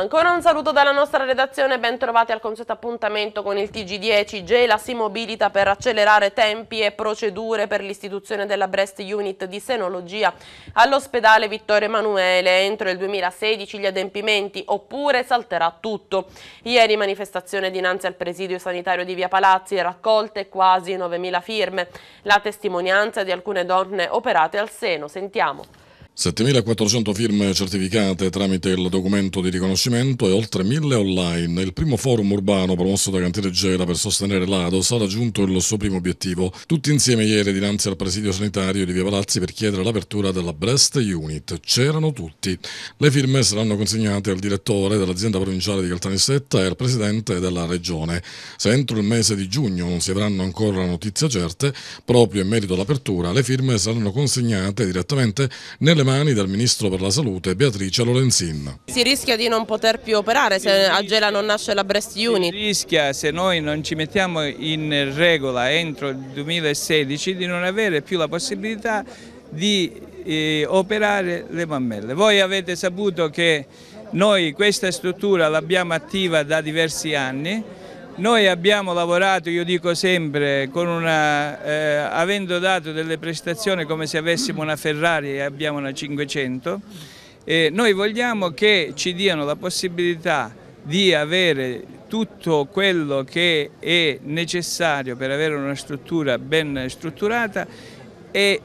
Ancora un saluto dalla nostra redazione, ben trovati al consueto appuntamento con il TG10. Gela si mobilita per accelerare tempi e procedure per l'istituzione della Breast Unit di Senologia all'ospedale Vittorio Emanuele. Entro il 2016 gli adempimenti oppure salterà tutto. Ieri manifestazione dinanzi al presidio sanitario di Via Palazzi, raccolte quasi 9.000 firme. La testimonianza di alcune donne operate al seno. Sentiamo. 7.400 firme certificate tramite il documento di riconoscimento e oltre 1.000 online. Il primo forum urbano promosso da Cantiere Gela per sostenere l'ADOS ha raggiunto il suo primo obiettivo. Tutti insieme ieri dinanzi al presidio sanitario di Via Palazzi per chiedere l'apertura della Breast Unit. C'erano tutti. Le firme saranno consegnate al direttore dell'azienda provinciale di Caltanissetta e al presidente della regione. Se entro il mese di giugno non si avranno ancora notizie certe, proprio in merito all'apertura, le firme saranno consegnate direttamente nelle mani dal Ministro per la Salute Beatrice Lorenzin. Si rischia di non poter più operare se a Gela non nasce la Breast Unit? Si rischia se noi non ci mettiamo in regola entro il 2016 di non avere più la possibilità di eh, operare le mammelle. Voi avete saputo che noi questa struttura l'abbiamo attiva da diversi anni noi abbiamo lavorato, io dico sempre, una, eh, avendo dato delle prestazioni come se avessimo una Ferrari e abbiamo una 500, eh, noi vogliamo che ci diano la possibilità di avere tutto quello che è necessario per avere una struttura ben strutturata e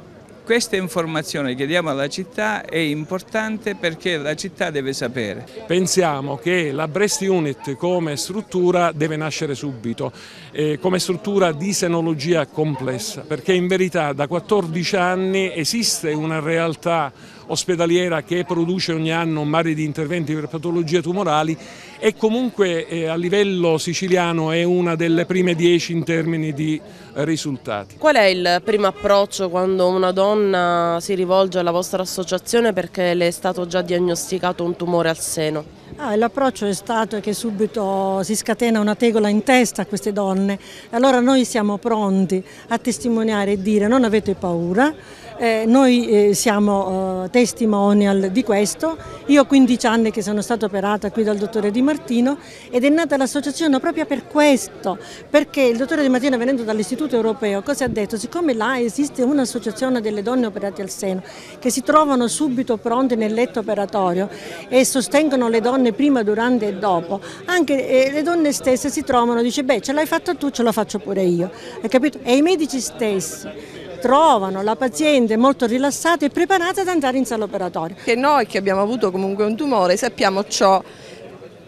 questa informazione che diamo alla città è importante perché la città deve sapere. Pensiamo che la Brest Unit come struttura deve nascere subito, eh, come struttura di senologia complessa, perché in verità da 14 anni esiste una realtà ospedaliera che produce ogni anno un mare di interventi per patologie tumorali e comunque eh, a livello siciliano è una delle prime dieci in termini di eh, risultati. Qual è il primo approccio quando una donna si rivolge alla vostra associazione perché le è stato già diagnosticato un tumore al seno? Ah, l'approccio è stato che subito si scatena una tegola in testa a queste donne, allora noi siamo pronti a testimoniare e dire non avete paura, eh, noi eh, siamo eh, testimonial di questo, io ho 15 anni che sono stata operata qui dal dottore Di Martino ed è nata l'associazione proprio per questo, perché il dottore Di Martino venendo dall'Istituto Europeo cosa ha detto? Siccome là esiste un'associazione delle donne operate al seno che si trovano subito pronte nel letto operatorio e sostengono le donne prima, durante e dopo, anche eh, le donne stesse si trovano, dice beh ce l'hai fatta tu, ce la faccio pure io, hai capito? E i medici stessi trovano la paziente molto rilassata e preparata ad andare in sala operatoria. Che noi che abbiamo avuto comunque un tumore sappiamo ciò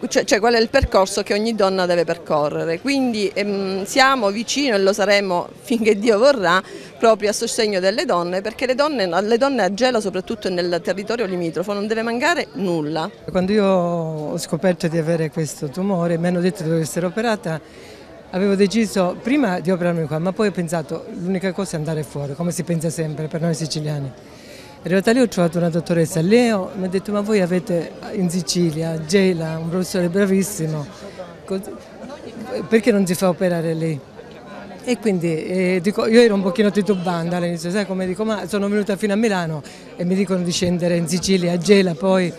cioè, cioè, qual è il percorso che ogni donna deve percorrere, quindi ehm, siamo vicino e lo saremo finché Dio vorrà proprio a sostegno delle donne perché le donne, alle donne a Gela soprattutto nel territorio limitrofo non deve mancare nulla. Quando io ho scoperto di avere questo tumore mi hanno detto di essere operata avevo deciso prima di operarmi qua, ma poi ho pensato l'unica cosa è andare fuori, come si pensa sempre per noi siciliani. In realtà lì ho trovato una dottoressa, Leo mi ha detto ma voi avete in Sicilia Gela, un professore bravissimo, perché non si fa operare lì? E quindi eh, dico, io ero un pochino titubante all'inizio, sai come dico, ma sono venuta fino a Milano e mi dicono di scendere in Sicilia, a Gela poi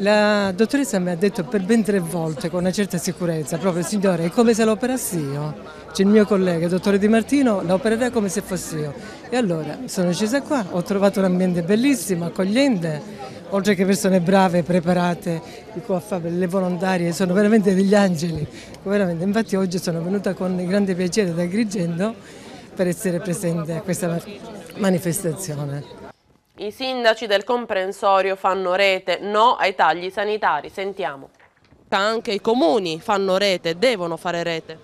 la dottoressa mi ha detto per ben tre volte, con una certa sicurezza, proprio signore, è come se l'operassi io. C'è il mio collega, il dottore Di Martino, la opererà come se fossi io. E allora sono scesa qua, ho trovato un ambiente bellissimo, accogliente, oltre che persone brave, preparate, le volontarie, sono veramente degli angeli. Veramente. Infatti oggi sono venuta con grande piacere da Grigendo per essere presente a questa manifestazione. I sindaci del comprensorio fanno rete, no ai tagli sanitari, sentiamo. Anche i comuni fanno rete, devono fare rete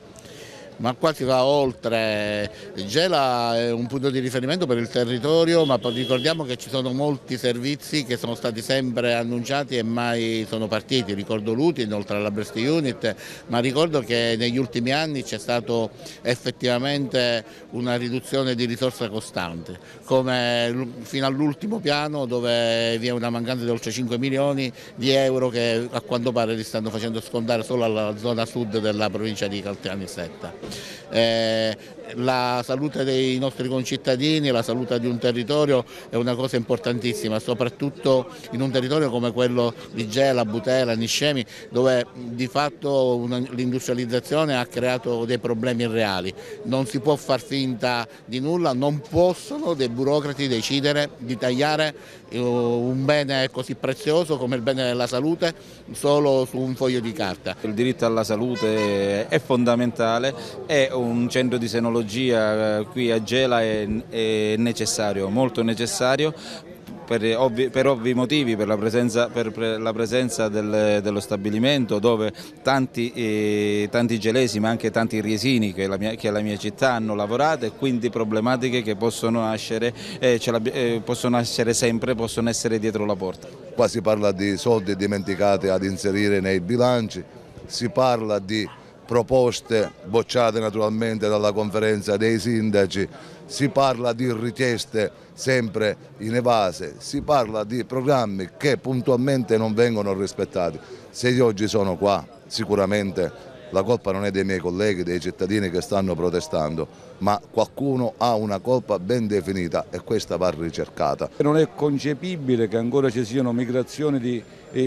ma qua si va oltre. Gela è un punto di riferimento per il territorio, ma ricordiamo che ci sono molti servizi che sono stati sempre annunciati e mai sono partiti. Ricordo l'UTIN, oltre alla Breast Unit, ma ricordo che negli ultimi anni c'è stata effettivamente una riduzione di risorse costante, come fino all'ultimo piano dove vi è una mancanza di oltre 5 milioni di euro che a quanto pare li stanno facendo scontare solo alla zona sud della provincia di Caltanissetta. Eh, la salute dei nostri concittadini, la salute di un territorio è una cosa importantissima, soprattutto in un territorio come quello di Gela, Butela, Niscemi, dove di fatto l'industrializzazione ha creato dei problemi reali. Non si può far finta di nulla, non possono dei burocrati decidere di tagliare eh, un bene così prezioso come il bene della salute solo su un foglio di carta. Il diritto alla salute è fondamentale e un centro di senologia eh, qui a Gela è, è necessario, molto necessario per ovvi, per ovvi, motivi, per la presenza, per la presenza del, dello stabilimento dove tanti, eh, tanti, gelesi ma anche tanti riesini che la, mia, che la mia città hanno lavorato e quindi problematiche che possono nascere, eh, eh, possono nascere sempre, possono essere dietro la porta. Qua si parla di soldi dimenticati ad inserire nei bilanci, si parla di proposte bocciate naturalmente dalla conferenza dei sindaci, si parla di richieste sempre in evase, si parla di programmi che puntualmente non vengono rispettati. Se io oggi sono qua sicuramente la colpa non è dei miei colleghi, dei cittadini che stanno protestando, ma qualcuno ha una colpa ben definita e questa va ricercata. Non è concepibile che ancora ci siano migrazioni di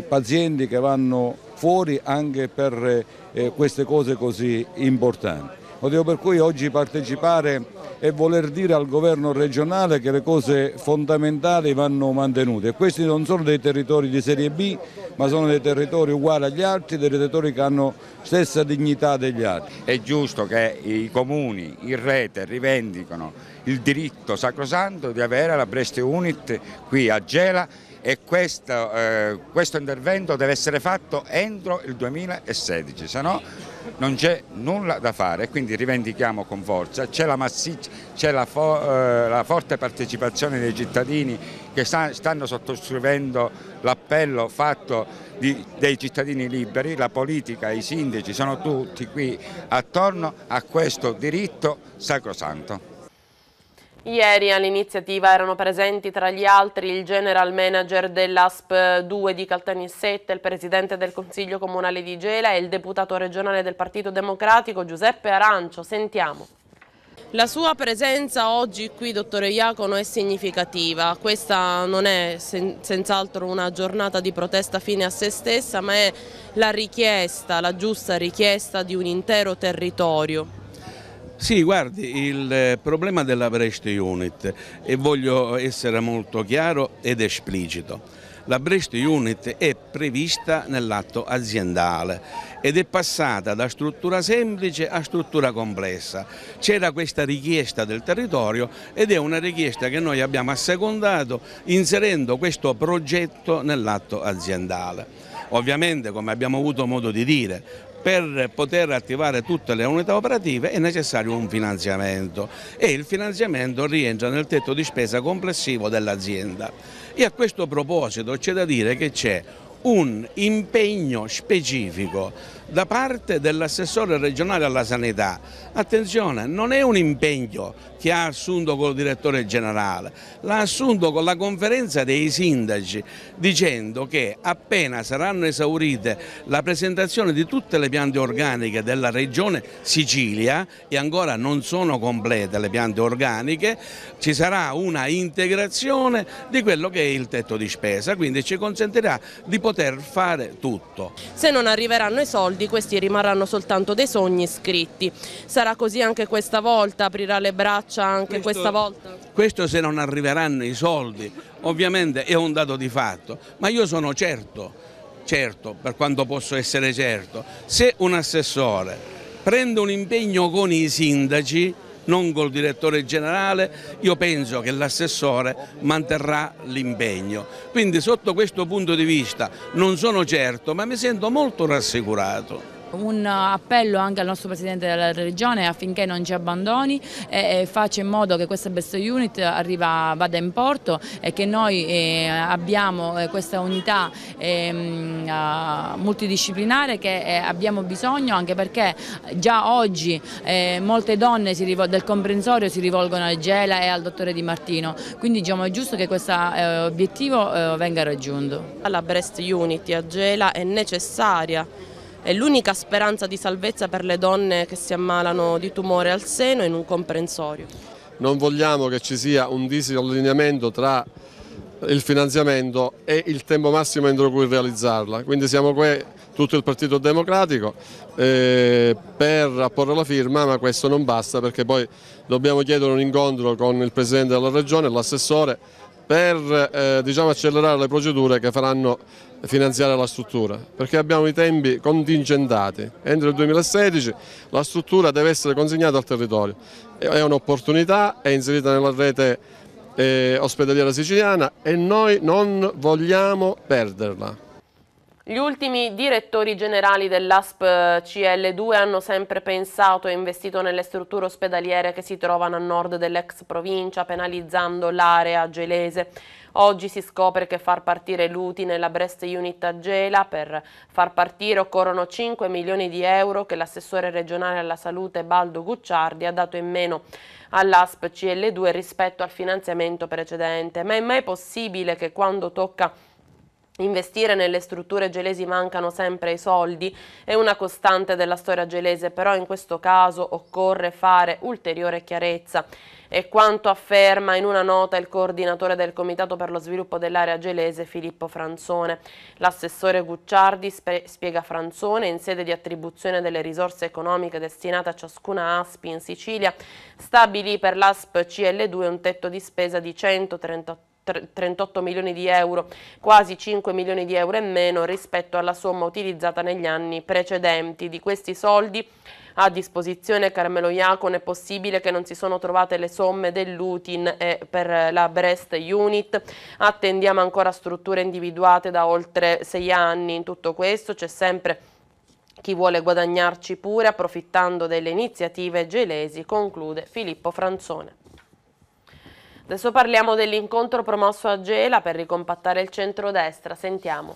pazienti che vanno fuori anche per eh, queste cose così importanti. Motivo per cui oggi partecipare e voler dire al governo regionale che le cose fondamentali vanno mantenute. E questi non sono dei territori di serie B, ma sono dei territori uguali agli altri, dei territori che hanno stessa dignità degli altri. È giusto che i comuni in rete rivendicano il diritto sacrosanto di avere la Brest Unit qui a Gela e questo, eh, questo intervento deve essere fatto entro il 2016, se no non c'è nulla da fare quindi rivendichiamo con forza, c'è la, la, fo eh, la, forte partecipazione dei cittadini che sta stanno sottoscrivendo l'appello fatto dei cittadini liberi, la politica, i sindaci sono tutti qui attorno a questo diritto sacrosanto. Ieri all'iniziativa erano presenti tra gli altri il general manager dell'ASP 2 di Caltanissette, il presidente del Consiglio Comunale di Gela e il deputato regionale del Partito Democratico Giuseppe Arancio. Sentiamo. La sua presenza oggi qui, dottore Iacono, è significativa. Questa non è sen senz'altro una giornata di protesta fine a se stessa, ma è la richiesta, la giusta richiesta di un intero territorio sì, guardi, il eh, problema della Brest Unit, e voglio essere molto chiaro ed esplicito, la Brest Unit è prevista nell'atto aziendale ed è passata da struttura semplice a struttura complessa. C'era questa richiesta del territorio ed è una richiesta che noi abbiamo assecondato inserendo questo progetto nell'atto aziendale. Ovviamente, come abbiamo avuto modo di dire, per poter attivare tutte le unità operative è necessario un finanziamento e il finanziamento rientra nel tetto di spesa complessivo dell'azienda. E a questo proposito c'è da dire che c'è un impegno specifico da parte dell'assessore regionale alla sanità. Attenzione, non è un impegno che ha assunto col direttore generale, l'ha assunto con la conferenza dei sindaci dicendo che appena saranno esaurite la presentazione di tutte le piante organiche della regione Sicilia e ancora non sono complete le piante organiche, ci sarà una integrazione di quello che è il tetto di spesa, quindi ci consentirà di poter fare tutto. Se non arriveranno i soldi di questi rimarranno soltanto dei sogni scritti. Sarà così anche questa volta? Aprirà le braccia anche questo, questa volta? Questo se non arriveranno i soldi, ovviamente è un dato di fatto, ma io sono certo, certo per quanto posso essere certo, se un assessore prende un impegno con i sindaci non col direttore generale, io penso che l'assessore manterrà l'impegno. Quindi sotto questo punto di vista non sono certo, ma mi sento molto rassicurato. Un appello anche al nostro Presidente della Regione affinché non ci abbandoni e faccia in modo che questa best unit arriva, vada in porto e che noi eh, abbiamo eh, questa unità ehm, ah, multidisciplinare che eh, abbiamo bisogno anche perché già oggi molte donne del comprensorio si rivolgono a Gela e al dottore Di Martino, quindi diciamo, è giusto che questo obiettivo venga raggiunto. La Breast unit a Gela è necessaria è l'unica speranza di salvezza per le donne che si ammalano di tumore al seno in un comprensorio. Non vogliamo che ci sia un disallineamento tra il finanziamento e il tempo massimo entro cui realizzarla. Quindi siamo qui tutto il Partito Democratico eh, per apporre la firma, ma questo non basta perché poi dobbiamo chiedere un incontro con il Presidente della Regione, l'assessore per eh, diciamo, accelerare le procedure che faranno finanziare la struttura, perché abbiamo i tempi contingentati. Entro il 2016 la struttura deve essere consegnata al territorio. È un'opportunità, è inserita nella rete eh, ospedaliera siciliana e noi non vogliamo perderla. Gli ultimi direttori generali dell'ASP CL2 hanno sempre pensato e investito nelle strutture ospedaliere che si trovano a nord dell'ex provincia, penalizzando l'area gelese. Oggi si scopre che far partire l'UTI nella Brest Unit a Gela, per far partire occorrono 5 milioni di euro che l'assessore regionale alla salute Baldo Gucciardi ha dato in meno all'ASP CL2 rispetto al finanziamento precedente. Ma è mai possibile che quando tocca investire nelle strutture gelesi mancano sempre i soldi, è una costante della storia gelese, però in questo caso occorre fare ulteriore chiarezza. È quanto afferma in una nota il coordinatore del Comitato per lo sviluppo dell'area gelese Filippo Franzone. L'assessore Gucciardi spiega Franzone in sede di attribuzione delle risorse economiche destinate a ciascuna ASPI in Sicilia stabilì per l'ASP CL2 un tetto di spesa di 138 38 milioni di euro, quasi 5 milioni di euro in meno rispetto alla somma utilizzata negli anni precedenti. Di questi soldi a disposizione Carmelo Iacon è possibile che non si sono trovate le somme dell'UTIN per la Brest Unit. Attendiamo ancora strutture individuate da oltre sei anni. In tutto questo c'è sempre chi vuole guadagnarci pure approfittando delle iniziative gelesi, conclude Filippo Franzone. Adesso parliamo dell'incontro promosso a Gela per ricompattare il centro-destra. sentiamo.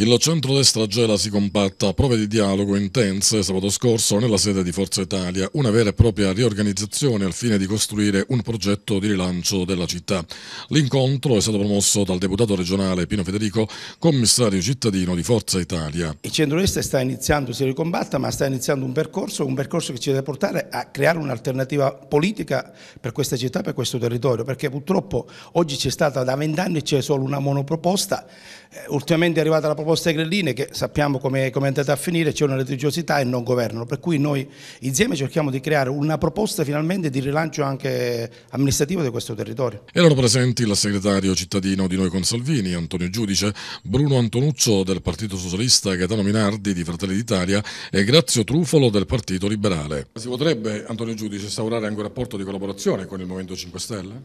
Il centro-destra gela si compatta a prove di dialogo intense sabato scorso nella sede di Forza Italia, una vera e propria riorganizzazione al fine di costruire un progetto di rilancio della città. L'incontro è stato promosso dal deputato regionale Pino Federico, commissario cittadino di Forza Italia. Il centro-destra sta iniziando, si ricombatta, ma sta iniziando un percorso, un percorso che ci deve portare a creare un'alternativa politica per questa città, per questo territorio, perché purtroppo oggi c'è stata da vent'anni c'è solo una monoproposta eh, ultimamente è arrivata la proposta di Grellini che sappiamo come è andata a finire, c'è una litigiosità e non governo, per cui noi insieme cerchiamo di creare una proposta finalmente di rilancio anche amministrativo di questo territorio. Erano presenti il segretario cittadino di Noi con Salvini, Antonio Giudice, Bruno Antonuccio del Partito Socialista, Gaetano Minardi di Fratelli d'Italia e Grazio Trufolo del Partito Liberale. Si potrebbe, Antonio Giudice, instaurare anche un rapporto di collaborazione con il Movimento 5 Stelle?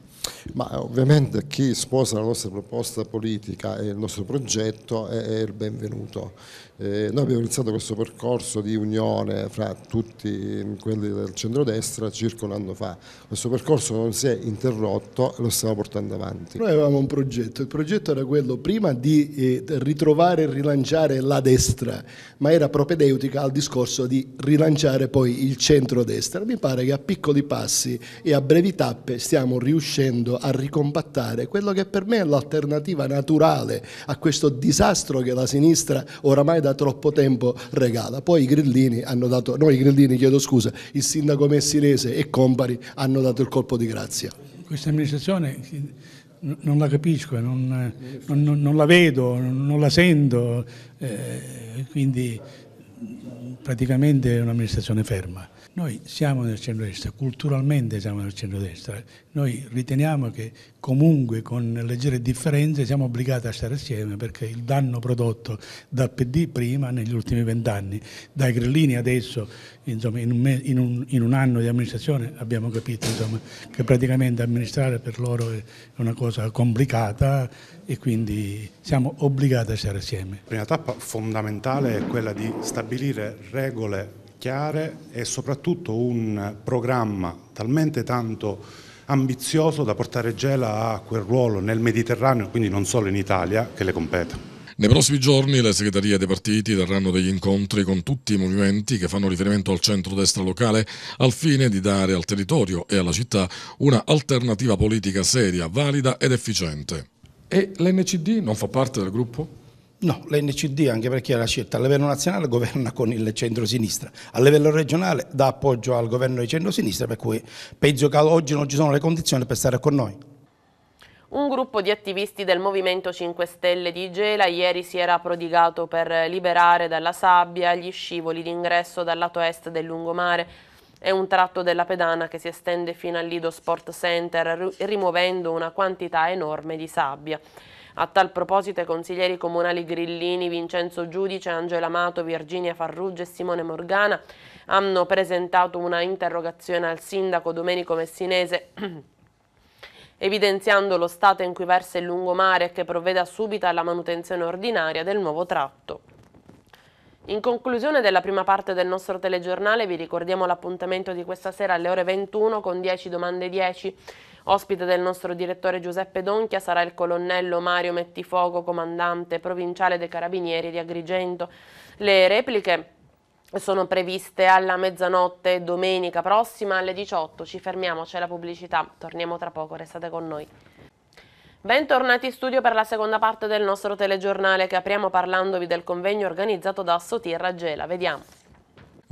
Ma ovviamente chi sposa la nostra proposta politica e il nostro progetto è, è il benvenuto. Eh, noi abbiamo iniziato questo percorso di unione fra tutti quelli del centrodestra circa un anno fa. Questo percorso non si è interrotto e lo stiamo portando avanti. Noi avevamo un progetto, il progetto era quello prima di eh, ritrovare e rilanciare la destra, ma era propedeutica al discorso di rilanciare poi il centrodestra. Mi pare che a piccoli passi e a brevi tappe stiamo riuscendo a ricompattare quello che per me è l'alternativa naturale a questo disastro che la sinistra oramai da troppo tempo regala. Poi i grillini hanno dato, no i grillini chiedo scusa, il sindaco messinese e Compari hanno dato il colpo di grazia. Questa amministrazione non la capisco, eh, non, non, non la vedo, non la sento, eh, quindi praticamente è un'amministrazione ferma. Noi siamo nel centro-destra, culturalmente siamo nel centro-destra, noi riteniamo che comunque con leggere differenze siamo obbligati a stare assieme perché il danno prodotto dal PD prima, negli ultimi vent'anni, dai Grillini adesso, insomma, in, un, in, un, in, un anno di amministrazione abbiamo capito insomma, che praticamente amministrare per loro è una cosa complicata e quindi siamo obbligati a stare assieme. La prima tappa fondamentale è quella di stabilire regole chiare e soprattutto un programma talmente tanto ambizioso da portare Gela a quel ruolo nel Mediterraneo, quindi non solo in Italia, che le compete. Nei prossimi giorni le segreterie dei partiti terranno degli incontri con tutti i movimenti che fanno riferimento al centro-destra locale al fine di dare al territorio e alla città una alternativa politica seria, valida ed efficiente. E l'NCD non fa parte del gruppo? No, l'NCD anche perché la scelta a livello nazionale governa con il centro-sinistra, a livello regionale dà appoggio al governo di centro-sinistra per cui penso che oggi non ci sono le condizioni per stare con noi. Un gruppo di attivisti del Movimento 5 Stelle di Gela ieri si era prodigato per liberare dalla sabbia gli scivoli d'ingresso dal lato est del lungomare È un tratto della pedana che si estende fino al Lido Sport Center rimuovendo una quantità enorme di sabbia. A tal proposito i consiglieri comunali Grillini, Vincenzo Giudice, Angela Amato, Virginia Farrugge e Simone Morgana hanno presentato una interrogazione al sindaco Domenico Messinese evidenziando lo stato in cui versa il lungomare e che provveda subito alla manutenzione ordinaria del nuovo tratto. In conclusione della prima parte del nostro telegiornale vi ricordiamo l'appuntamento di questa sera alle ore 21 con 10 domande 10 Ospite del nostro direttore Giuseppe Donchia sarà il colonnello Mario Mettifuoco, comandante provinciale dei Carabinieri di Agrigento. Le repliche sono previste alla mezzanotte domenica prossima alle 18. Ci fermiamo, c'è la pubblicità. Torniamo tra poco, restate con noi. Bentornati in studio per la seconda parte del nostro telegiornale che apriamo parlandovi del convegno organizzato da Sotirra Gela. Vediamo.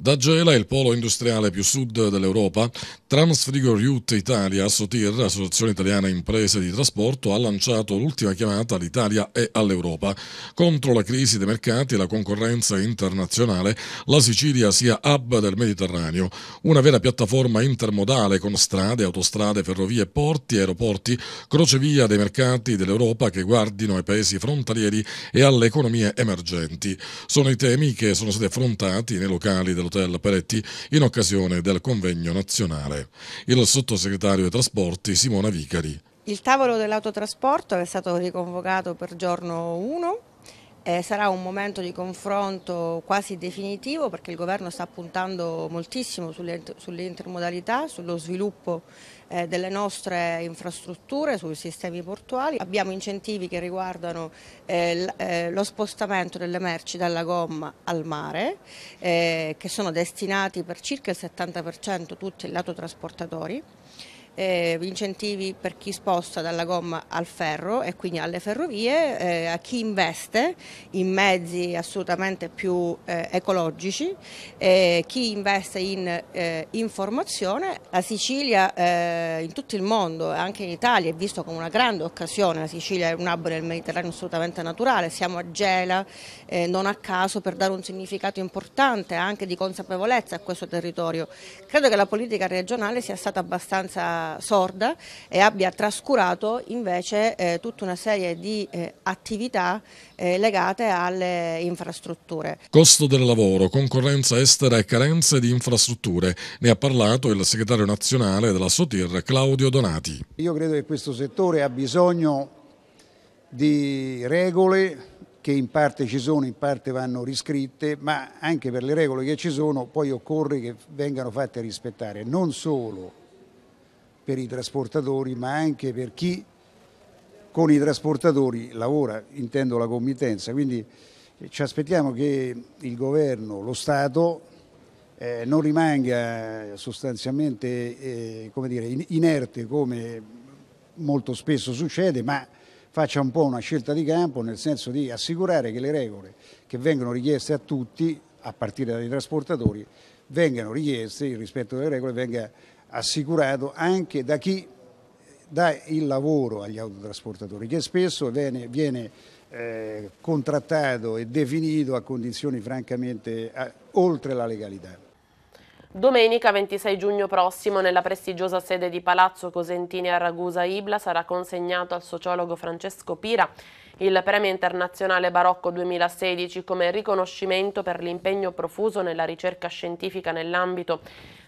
Da Gela, il polo industriale più sud dell'Europa, Transfrigor Youth Italia, Sotir, Associazione Italiana Imprese di Trasporto, ha lanciato l'ultima chiamata all'Italia e all'Europa. Contro la crisi dei mercati e la concorrenza internazionale, la Sicilia sia hub del Mediterraneo, una vera piattaforma intermodale con strade, autostrade, ferrovie, porti, aeroporti, crocevia dei mercati dell'Europa che guardino ai paesi frontalieri e alle economie emergenti. Sono i temi che sono stati affrontati nei locali dello dell'hotel Peretti in occasione del convegno nazionale. Il sottosegretario ai trasporti Simona Vicari. Il tavolo dell'autotrasporto è stato riconvocato per giorno 1 eh, sarà un momento di confronto quasi definitivo perché il governo sta puntando moltissimo sulle, sulle intermodalità, sullo sviluppo eh, delle nostre infrastrutture, sui sistemi portuali. Abbiamo incentivi che riguardano eh, eh lo spostamento delle merci dalla gomma al mare, eh, che sono destinati per circa il 70% tutti al lato trasportatori eh, incentivi per chi sposta dalla gomma al ferro e quindi alle ferrovie, eh, a chi investe in mezzi assolutamente più eh, ecologici, eh, chi investe in eh, informazione. La Sicilia eh, in tutto il mondo, anche in Italia, è vista come una grande occasione, la Sicilia è un hub nel Mediterraneo assolutamente naturale, siamo a Gela non a caso per dare un significato importante anche di consapevolezza a questo territorio. Credo che la politica regionale sia stata abbastanza sorda e abbia trascurato invece eh, tutta una serie di eh, attività eh, legate alle infrastrutture. Costo del lavoro, concorrenza estera e carenze di infrastrutture. Ne ha parlato il segretario nazionale della Sotir Claudio Donati. Io credo che questo settore ha bisogno di regole che in parte ci sono, in parte vanno riscritte, ma anche per le regole che ci sono poi occorre che vengano fatte rispettare non solo per i trasportatori ma anche per chi con i trasportatori lavora, intendo la committenza. Quindi eh, ci aspettiamo che il governo, lo Stato, eh, non rimanga sostanzialmente eh, come dire, inerte come molto spesso succede, ma faccia un po' una scelta di campo nel senso di assicurare che le regole che vengono richieste a tutti, a partire dai trasportatori, vengano richieste, il rispetto delle regole venga assicurato anche da chi dà il lavoro agli autotrasportatori, che spesso viene, viene eh, contrattato e definito a condizioni francamente a, eh, oltre la legalità. Domenica 26 giugno prossimo nella prestigiosa sede di Palazzo Cosentini a Ragusa Ibla sarà consegnato al sociologo Francesco Pira il premio internazionale Barocco 2016 come riconoscimento per l'impegno profuso nella ricerca scientifica nell'ambito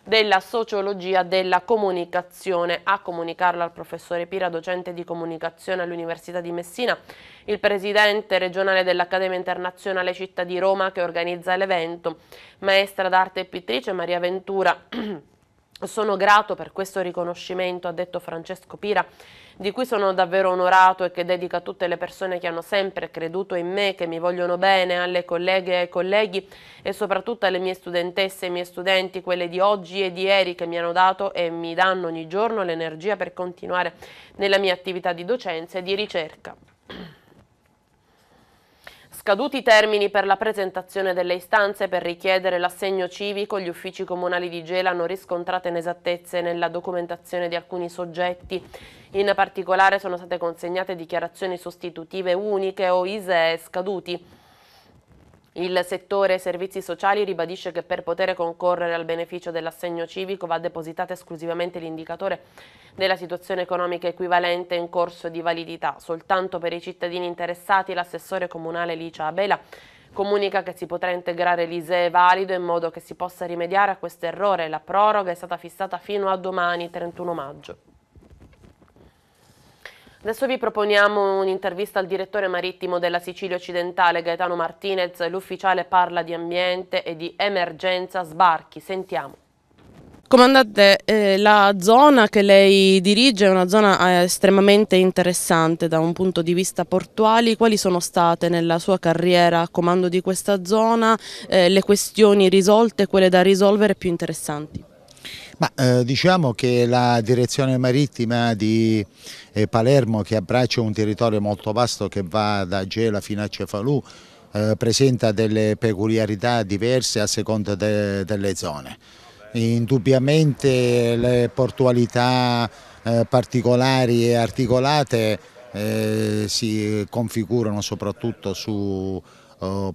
della sociologia della comunicazione. A comunicarlo al professore Pira, docente di comunicazione all'Università di Messina, il presidente regionale dell'Accademia Internazionale Città di Roma che organizza l'evento, maestra d'arte e pittrice Maria Ventura Sono grato per questo riconoscimento, ha detto Francesco Pira, di cui sono davvero onorato e che dedica a tutte le persone che hanno sempre creduto in me, che mi vogliono bene, alle colleghe e ai colleghi e soprattutto alle mie studentesse e ai miei studenti, quelle di oggi e di ieri che mi hanno dato e mi danno ogni giorno l'energia per continuare nella mia attività di docenza e di ricerca. Scaduti i termini per la presentazione delle istanze per richiedere l'assegno civico, gli uffici comunali di Gela hanno riscontrato inesattezze nella documentazione di alcuni soggetti. In particolare sono state consegnate dichiarazioni sostitutive uniche o ISEE scaduti. Il settore servizi sociali ribadisce che per poter concorrere al beneficio dell'assegno civico va depositato esclusivamente l'indicatore della situazione economica equivalente in corso di validità. Soltanto per i cittadini interessati l'assessore comunale Licia Abela comunica che si potrà integrare l'ISEE valido in modo che si possa rimediare a questo errore. La proroga è stata fissata fino a domani 31 maggio. Adesso vi proponiamo un'intervista al direttore marittimo della Sicilia occidentale Gaetano Martinez, l'ufficiale parla di ambiente e di emergenza sbarchi, sentiamo. Comandante, eh, la zona che lei dirige è una zona eh, estremamente interessante da un punto di vista portuali. Quali sono state nella sua carriera a comando di questa zona eh, le questioni risolte, quelle da risolvere più interessanti? Ma, eh, diciamo che la direzione marittima di eh, Palermo che abbraccia un territorio molto vasto che va da Gela fino a Cefalù eh, presenta delle peculiarità diverse a seconda de delle zone. Indubbiamente le portualità eh, particolari e articolate eh, si configurano soprattutto su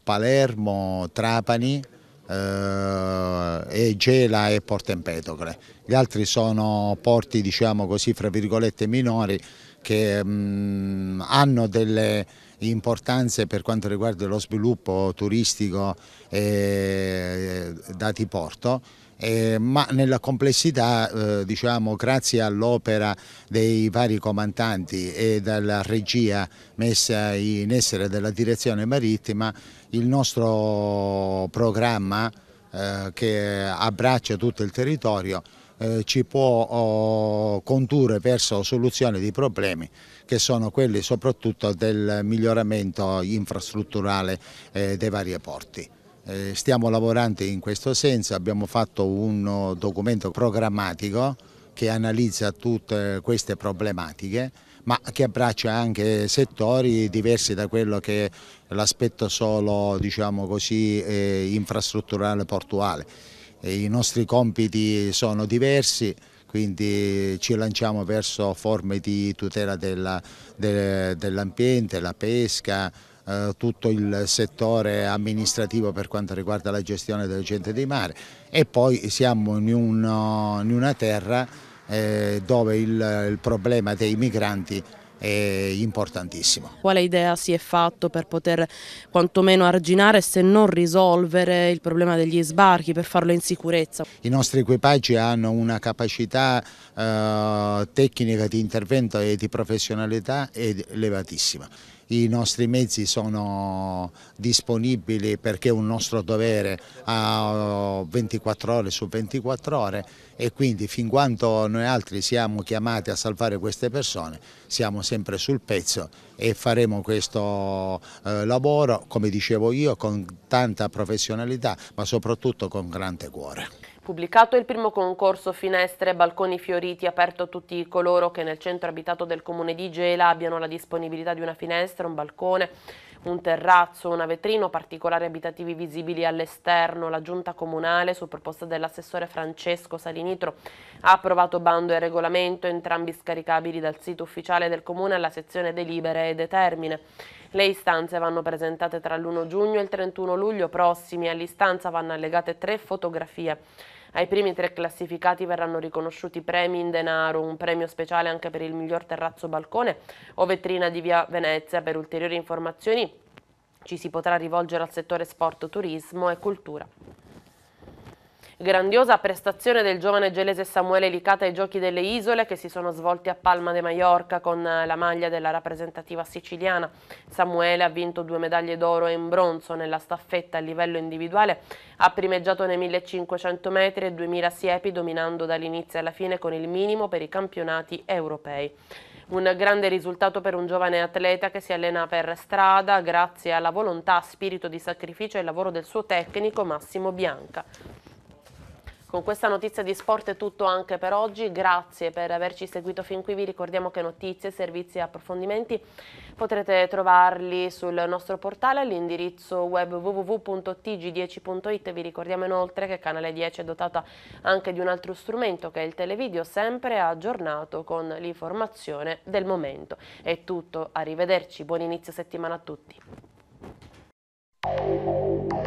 Palermo, Trapani, eh, e Gela e Porto Empedocle. Gli altri sono porti, diciamo così, fra virgolette minori che mh, mm, hanno delle importanze per quanto riguarda lo sviluppo turistico e, eh, dati porto. Eh, ma nella complessità eh, diciamo grazie all'opera dei vari comandanti e dalla regia messa in essere della direzione marittima il nostro programma eh, che abbraccia tutto il territorio eh, ci può oh, condurre verso soluzioni di problemi che sono quelli soprattutto del miglioramento infrastrutturale eh, dei vari porti. Eh, stiamo lavorando in questo senso, abbiamo fatto un oh, documento programmatico che analizza tutte queste problematiche ma che abbraccia anche settori diversi da quello che è l'aspetto solo diciamo così, eh, infrastrutturale portuale. E I nostri compiti sono diversi, quindi ci lanciamo verso forme di tutela dell'ambiente, la pesca, eh, tutto il settore amministrativo per quanto riguarda la gestione delle gente di mare e poi siamo in, uno, in una terra eh, dove il, il problema dei migranti è importantissimo. Quale idea si è fatto per poter quantomeno arginare se non risolvere il problema degli sbarchi, per farlo in sicurezza? I nostri equipaggi hanno una capacità eh, tecnica di intervento e di professionalità elevatissima i nostri mezzi sono disponibili perché è un nostro dovere a 24 ore su 24 ore e quindi fin quando noi altri siamo chiamati a salvare queste persone siamo sempre sul pezzo e faremo questo eh, lavoro come dicevo io con tanta professionalità ma soprattutto con grande cuore. Pubblicato il primo concorso Finestre e Balconi Fioriti aperto a tutti coloro che nel centro abitato del comune di Gela abbiano la disponibilità di una finestra, un balcone, un terrazzo, una vetrina o particolari abitativi visibili all'esterno, la giunta comunale su proposta dell'assessore Francesco Salinitro ha approvato bando e regolamento entrambi scaricabili dal sito ufficiale del comune alla sezione delibere e determine. Le istanze vanno presentate tra l'1 giugno e il 31 luglio prossimi, all'istanza vanno allegate tre fotografie. Ai primi tre classificati verranno riconosciuti premi in denaro, un premio speciale anche per il miglior terrazzo balcone o vetrina di via Venezia. Per ulteriori informazioni ci si potrà rivolgere al settore sport, turismo e cultura. Grandiosa prestazione del giovane gelese Samuele Licata ai Giochi delle Isole che si sono svolti a Palma de Mallorca con eh, la maglia della rappresentativa siciliana. Samuele ha vinto due medaglie d'oro e in bronzo nella staffetta a livello individuale, ha primeggiato nei 1500 metri e 2000 siepi dominando dall'inizio alla fine con il minimo per i campionati europei. Un grande risultato per un giovane atleta che si allena per strada grazie alla volontà, spirito di sacrificio e lavoro del suo tecnico Massimo Bianca. Con questa notizia di sport è tutto anche per oggi, grazie per averci seguito fin qui, vi ricordiamo che notizie, servizi e approfondimenti potrete trovarli sul nostro portale all'indirizzo web www.tg10.it, vi ricordiamo inoltre che Canale 10 è dotata anche di un altro strumento che è il televideo, sempre aggiornato con l'informazione del momento. È tutto, arrivederci, buon inizio settimana a tutti.